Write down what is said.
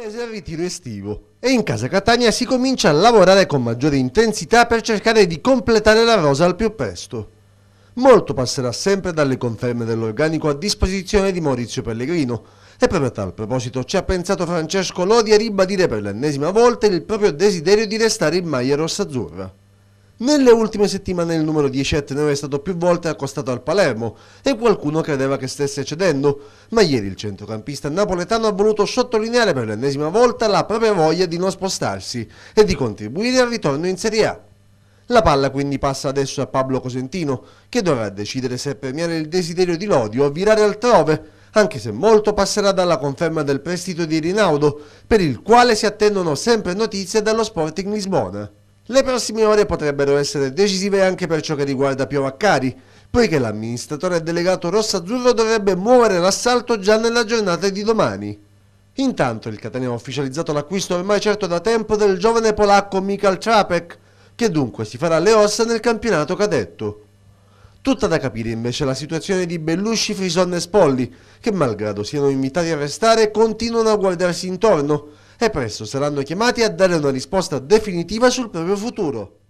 mese il ritiro estivo e in casa Catania si comincia a lavorare con maggiore intensità per cercare di completare la rosa al più presto. Molto passerà sempre dalle conferme dell'organico a disposizione di Maurizio Pellegrino e proprio a tal proposito ci ha pensato Francesco Lodi a ribadire per l'ennesima volta il proprio desiderio di restare in maglia rossa azzurra. Nelle ultime settimane il numero 10 Ateneo è stato più volte accostato al Palermo e qualcuno credeva che stesse cedendo, ma ieri il centrocampista napoletano ha voluto sottolineare per l'ennesima volta la propria voglia di non spostarsi e di contribuire al ritorno in Serie A. La palla quindi passa adesso a Pablo Cosentino, che dovrà decidere se premiare il desiderio di Lodi o virare altrove, anche se molto passerà dalla conferma del prestito di Rinaudo, per il quale si attendono sempre notizie dallo Sporting Lisbona. Le prossime ore potrebbero essere decisive anche per ciò che riguarda Piovaccari, poiché l'amministratore delegato rossazzurro dovrebbe muovere l'assalto già nella giornata di domani. Intanto il Catania ha ufficializzato l'acquisto ormai certo da tempo del giovane polacco Michal Trapek, che dunque si farà le ossa nel campionato cadetto. Tutta da capire invece la situazione di Bellusci, Frison e Spolli, che malgrado siano invitati a restare continuano a guardarsi intorno e presto saranno chiamati a dare una risposta definitiva sul proprio futuro.